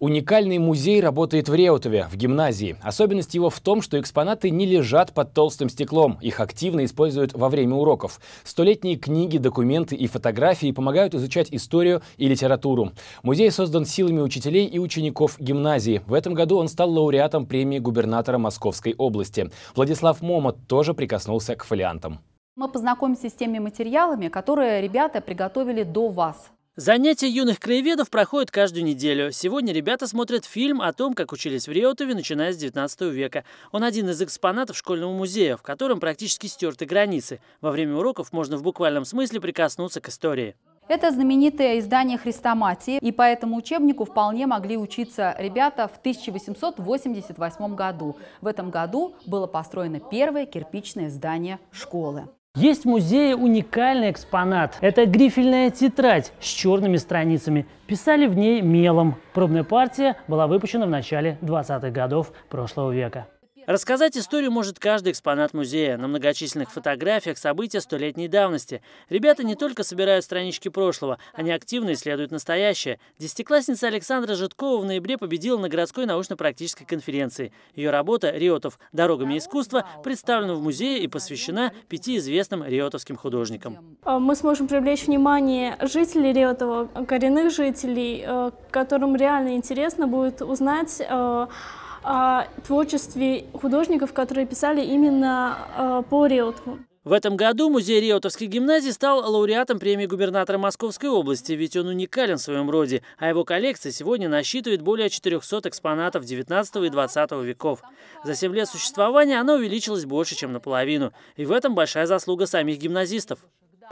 Уникальный музей работает в Реутове, в гимназии. Особенность его в том, что экспонаты не лежат под толстым стеклом. Их активно используют во время уроков. Столетние книги, документы и фотографии помогают изучать историю и литературу. Музей создан силами учителей и учеников гимназии. В этом году он стал лауреатом премии губернатора Московской области. Владислав Момот тоже прикоснулся к фолиантам. Мы познакомимся с теми материалами, которые ребята приготовили до вас. Занятия юных краеведов проходят каждую неделю. Сегодня ребята смотрят фильм о том, как учились в Риотове начиная с 19 века. Он один из экспонатов школьного музея, в котором практически стерты границы. Во время уроков можно в буквальном смысле прикоснуться к истории. Это знаменитое издание Христоматии, и по этому учебнику вполне могли учиться ребята в 1888 году. В этом году было построено первое кирпичное здание школы. Есть в музее уникальный экспонат. Это грифельная тетрадь с черными страницами. Писали в ней мелом. Пробная партия была выпущена в начале 20-х годов прошлого века. Рассказать историю может каждый экспонат музея. На многочисленных фотографиях события столетней давности. Ребята не только собирают странички прошлого, они активно исследуют настоящее. Десятиклассница Александра Житкова в ноябре победила на городской научно-практической конференции. Ее работа «Риотов. Дорогами искусства» представлена в музее и посвящена пяти известным риотовским художникам. А, мы сможем привлечь внимание жителей Риотова, коренных жителей, э, которым реально интересно будет узнать э, о творчестве художников, которые писали именно э, по Реутку. В этом году музей Риотовской гимназии стал лауреатом премии губернатора Московской области, ведь он уникален в своем роде, а его коллекция сегодня насчитывает более 400 экспонатов 19 и 20 веков. За 7 лет существования она увеличилась больше, чем наполовину, и в этом большая заслуга самих гимназистов.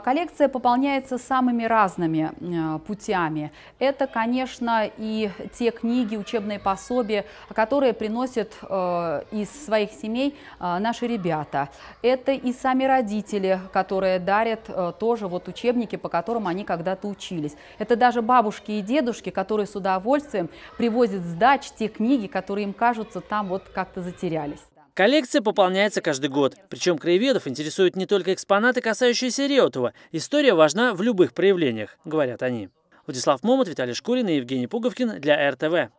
Коллекция пополняется самыми разными э, путями. Это, конечно, и те книги, учебные пособия, которые приносят э, из своих семей э, наши ребята. Это и сами родители, которые дарят тоже вот учебники, по которым они когда-то учились. Это даже бабушки и дедушки, которые с удовольствием привозят с дач те книги, которые им кажутся там вот как-то затерялись. Коллекция пополняется каждый год. Причем краеведов интересуют не только экспонаты, касающиеся Реутова. История важна в любых проявлениях, говорят они. Владислав Момот, Виталий Шкурин и Евгений Пуговкин для РТВ.